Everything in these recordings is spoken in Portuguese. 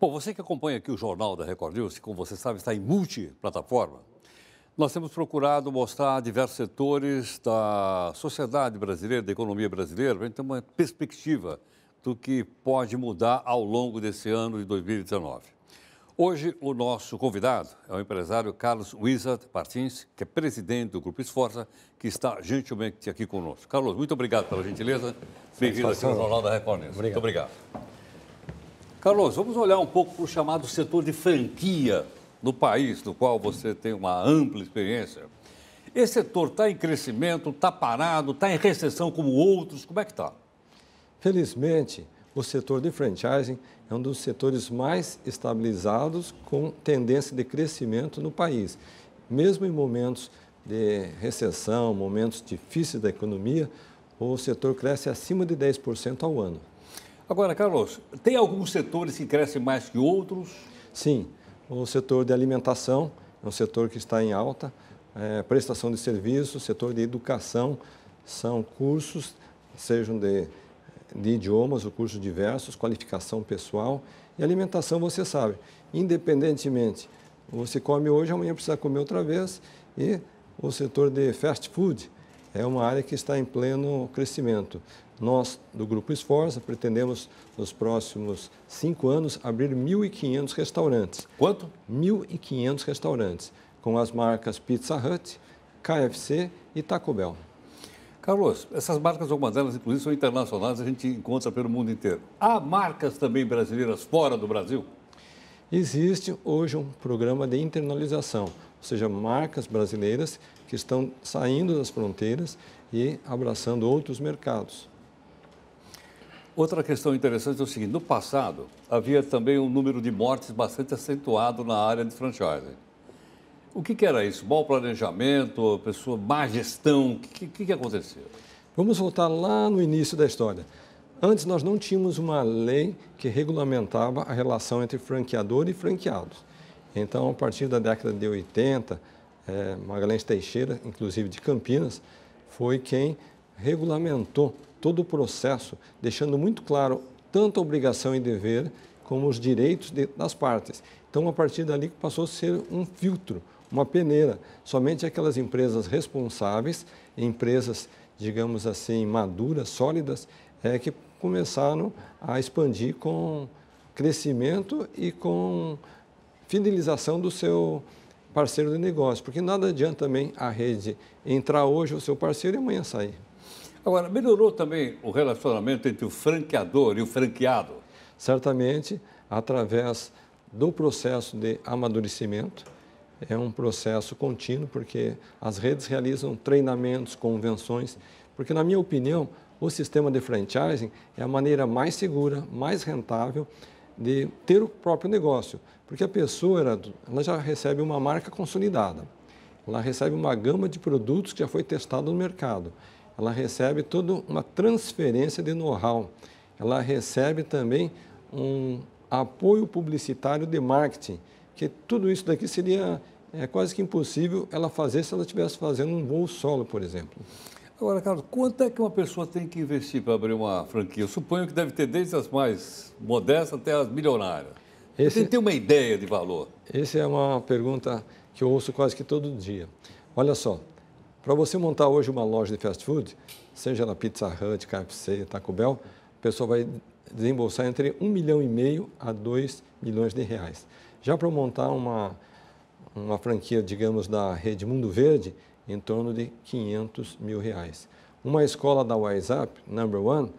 Bom, você que acompanha aqui o jornal da Record News, que como você sabe está em multiplataforma, nós temos procurado mostrar diversos setores da sociedade brasileira, da economia brasileira, para a gente ter uma perspectiva do que pode mudar ao longo desse ano de 2019. Hoje, o nosso convidado é o empresário Carlos Wizard Martins, que é presidente do Grupo Esforça, que está gentilmente aqui conosco. Carlos, muito obrigado pela gentileza. Bem-vindo ao Jornal da Record News. Obrigado. Muito obrigado. Carlos, vamos olhar um pouco para o chamado setor de franquia no país, do qual você tem uma ampla experiência. Esse setor está em crescimento, está parado, está em recessão como outros? Como é que está? Felizmente, o setor de franchising é um dos setores mais estabilizados com tendência de crescimento no país. Mesmo em momentos de recessão, momentos difíceis da economia, o setor cresce acima de 10% ao ano. Agora, Carlos, tem alguns setores que crescem mais que outros? Sim, o setor de alimentação é um setor que está em alta, é, prestação de serviços, setor de educação, são cursos, sejam de, de idiomas ou cursos diversos, qualificação pessoal e alimentação, você sabe, independentemente, você come hoje, amanhã precisa comer outra vez e o setor de fast food, é uma área que está em pleno crescimento. Nós, do Grupo Esforça, pretendemos, nos próximos cinco anos, abrir 1.500 restaurantes. Quanto? 1.500 restaurantes, com as marcas Pizza Hut, KFC e Taco Bell. Carlos, essas marcas, algumas delas, inclusive, são internacionais, a gente encontra pelo mundo inteiro. Há marcas também brasileiras fora do Brasil? Existe hoje um programa de internalização ou seja, marcas brasileiras que estão saindo das fronteiras e abraçando outros mercados. Outra questão interessante é o seguinte: no passado havia também um número de mortes bastante acentuado na área de franchising. O que, que era isso? Mau planejamento, pessoa, má gestão? O que, que, que aconteceu? Vamos voltar lá no início da história. Antes nós não tínhamos uma lei que regulamentava a relação entre franqueador e franqueados. Então, a partir da década de 80, é, Magalhães Teixeira, inclusive de Campinas, foi quem regulamentou todo o processo, deixando muito claro tanto a obrigação e dever como os direitos de, das partes. Então, a partir dali passou a ser um filtro, uma peneira. Somente aquelas empresas responsáveis, empresas, digamos assim, maduras, sólidas, é que começaram a expandir com crescimento e com fidelização do seu parceiro de negócio, porque nada adianta também a rede entrar hoje o seu parceiro e amanhã sair. Agora, melhorou também o relacionamento entre o franqueador e o franqueado? Certamente, através do processo de amadurecimento, é um processo contínuo, porque as redes realizam treinamentos, convenções, porque, na minha opinião, o sistema de franchising é a maneira mais segura, mais rentável de ter o próprio negócio, porque a pessoa ela, ela já recebe uma marca consolidada, ela recebe uma gama de produtos que já foi testado no mercado, ela recebe toda uma transferência de know-how, ela recebe também um apoio publicitário de marketing, que tudo isso daqui seria é, quase que impossível ela fazer se ela estivesse fazendo um voo solo, por exemplo. Agora, Carlos, quanto é que uma pessoa tem que investir para abrir uma franquia? Eu suponho que deve ter desde as mais modestas até as milionárias. Esse, tem que ter uma ideia de valor. Essa é uma pergunta que eu ouço quase que todo dia. Olha só, para você montar hoje uma loja de fast food, seja na Pizza Hut, KFC, Taco Bell, a pessoa vai desembolsar entre 1 milhão e meio a 2 milhões de reais. Já para montar uma, uma franquia, digamos, da rede Mundo Verde, em torno de 500 mil reais. Uma escola da WhatsApp, number one,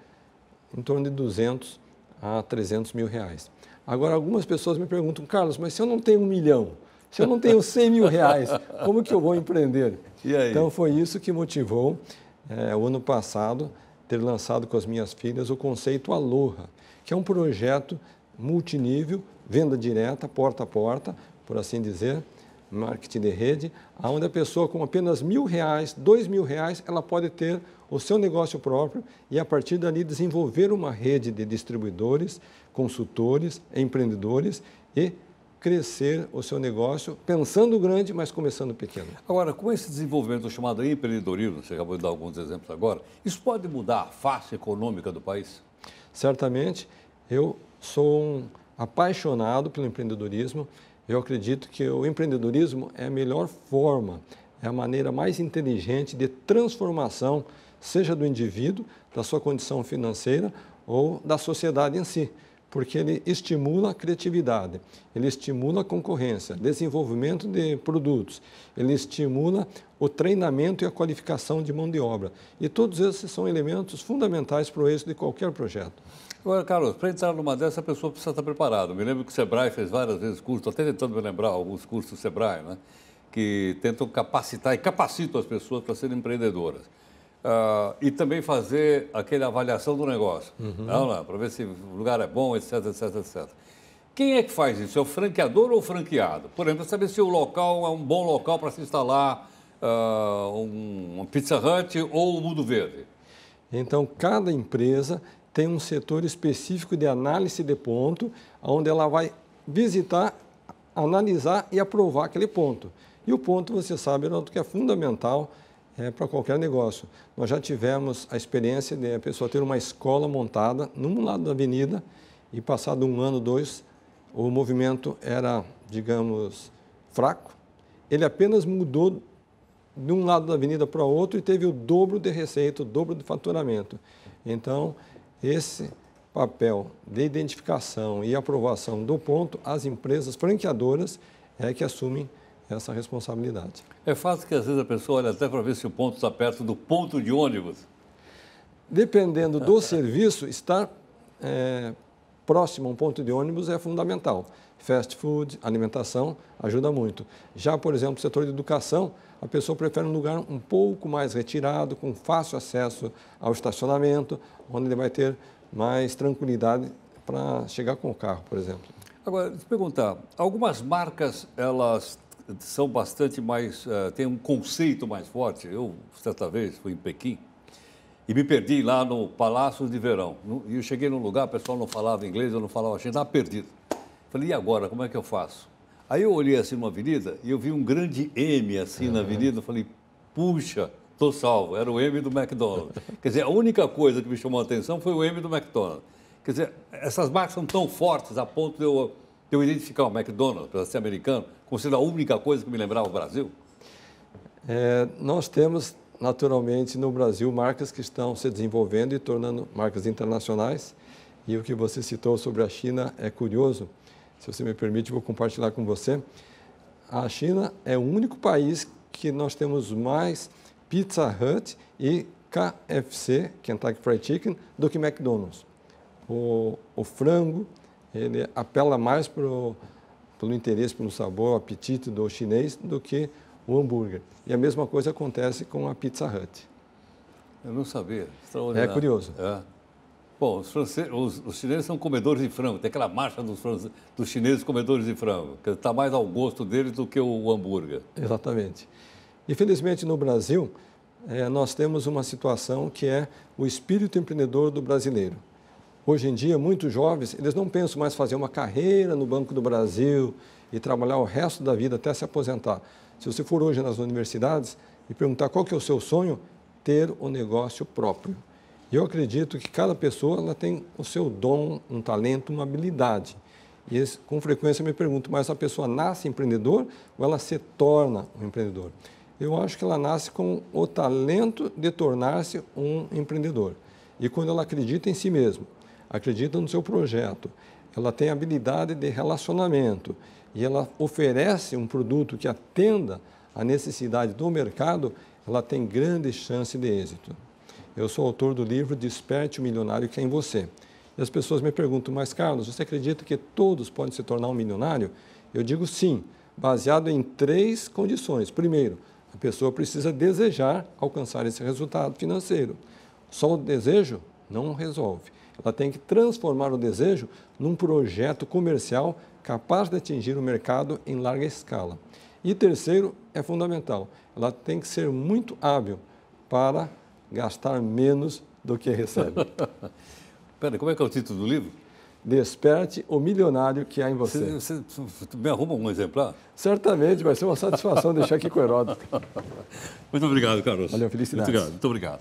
em torno de 200 a 300 mil reais. Agora, algumas pessoas me perguntam, Carlos, mas se eu não tenho um milhão, se eu não tenho 100 mil reais, como que eu vou empreender? Então, foi isso que motivou, é, o ano passado, ter lançado com as minhas filhas o conceito Aloha, que é um projeto multinível, venda direta, porta a porta, por assim dizer, marketing de rede, onde a pessoa com apenas mil reais, dois mil reais, ela pode ter o seu negócio próprio e a partir dali desenvolver uma rede de distribuidores, consultores, empreendedores e crescer o seu negócio pensando grande, mas começando pequeno. Agora, com esse desenvolvimento chamado empreendedorismo, você acabou de dar alguns exemplos agora, isso pode mudar a face econômica do país? Certamente, eu sou um apaixonado pelo empreendedorismo eu acredito que o empreendedorismo é a melhor forma, é a maneira mais inteligente de transformação, seja do indivíduo, da sua condição financeira ou da sociedade em si, porque ele estimula a criatividade, ele estimula a concorrência, desenvolvimento de produtos, ele estimula o treinamento e a qualificação de mão de obra. E todos esses são elementos fundamentais para o êxito de qualquer projeto. Agora, Carlos, para entrar numa dessa, a pessoa precisa estar tá preparada. Me lembro que o Sebrae fez várias vezes cursos, estou até tentando me lembrar alguns cursos do Sebrae, né? que tentam capacitar e capacitam as pessoas para serem empreendedoras. Uh, e também fazer aquela avaliação do negócio, uhum. não, não, para ver se o lugar é bom, etc, etc, etc. Quem é que faz isso? É o franqueador ou o franqueado? Por exemplo, saber se o local é um bom local para se instalar uh, um, uma Pizza Hut ou o Mundo Verde. Então, cada empresa tem um setor específico de análise de ponto, onde ela vai visitar, analisar e aprovar aquele ponto. E o ponto, você sabe, que é fundamental é, para qualquer negócio. Nós já tivemos a experiência de a pessoa ter uma escola montada num lado da avenida e passado um ano, dois, o movimento era, digamos, fraco. Ele apenas mudou de um lado da avenida para o outro e teve o dobro de receita, o dobro de faturamento. Então, esse papel de identificação e aprovação do ponto, as empresas franqueadoras é que assumem essa responsabilidade. É fácil que às vezes a pessoa olha até para ver se o ponto está perto do ponto de ônibus. Dependendo do serviço, estar é, próximo a um ponto de ônibus é fundamental fast food, alimentação, ajuda muito. Já, por exemplo, o setor de educação, a pessoa prefere um lugar um pouco mais retirado, com fácil acesso ao estacionamento, onde ele vai ter mais tranquilidade para chegar com o carro, por exemplo. Agora, te perguntar, algumas marcas, elas são bastante mais, uh, têm um conceito mais forte. Eu, certa vez, fui em Pequim e me perdi lá no Palácio de Verão. E eu cheguei num lugar, o pessoal não falava inglês, eu não falava gente estava perdido. Falei, e agora, como é que eu faço? Aí eu olhei assim numa avenida e eu vi um grande M assim uhum. na avenida. Falei, puxa, tô salvo. Era o M do McDonald's. Quer dizer, a única coisa que me chamou a atenção foi o M do McDonald's. Quer dizer, essas marcas são tão fortes a ponto de eu, de eu identificar o McDonald's, para ser americano, como sendo a única coisa que me lembrava o Brasil. É, nós temos, naturalmente, no Brasil, marcas que estão se desenvolvendo e tornando marcas internacionais. E o que você citou sobre a China é curioso, se você me permite, vou compartilhar com você. A China é o único país que nós temos mais Pizza Hut e KFC, Kentucky Fried Chicken, do que McDonald's. O, o frango, ele apela mais pro, pelo interesse, pelo sabor, apetite do chinês do que o hambúrguer. E a mesma coisa acontece com a Pizza Hut. Eu não sabia. É Extraordinário. É curioso. É. Bom, os, os, os, chineses são comedores de frango, tem aquela marcha dos, dos chineses comedores de frango, que está mais ao gosto deles do que o hambúrguer. Exatamente. Infelizmente, no Brasil, é, nós temos uma situação que é o espírito empreendedor do brasileiro. Hoje em dia, muitos jovens, eles não pensam mais fazer uma carreira no Banco do Brasil e trabalhar o resto da vida até se aposentar. Se você for hoje nas universidades e perguntar qual que é o seu sonho, ter o um negócio próprio. Eu acredito que cada pessoa ela tem o seu dom, um talento, uma habilidade. E com frequência eu me pergunto, mas a pessoa nasce empreendedor ou ela se torna um empreendedor? Eu acho que ela nasce com o talento de tornar-se um empreendedor. E quando ela acredita em si mesma, acredita no seu projeto, ela tem habilidade de relacionamento e ela oferece um produto que atenda à necessidade do mercado, ela tem grande chance de êxito. Eu sou autor do livro Desperte o Milionário que é em Você. E as pessoas me perguntam, mas Carlos, você acredita que todos podem se tornar um milionário? Eu digo sim, baseado em três condições. Primeiro, a pessoa precisa desejar alcançar esse resultado financeiro. Só o desejo não resolve. Ela tem que transformar o desejo num projeto comercial capaz de atingir o mercado em larga escala. E terceiro, é fundamental, ela tem que ser muito hábil para gastar menos do que recebe. Pera, como é que é o título do livro? Desperte o milionário que há em você. Você, me arruma um exemplar? Certamente, vai ser uma satisfação deixar aqui com o Heródoto. Muito obrigado, Carlos. Valeu, felicidade. Muito obrigado. Muito obrigado.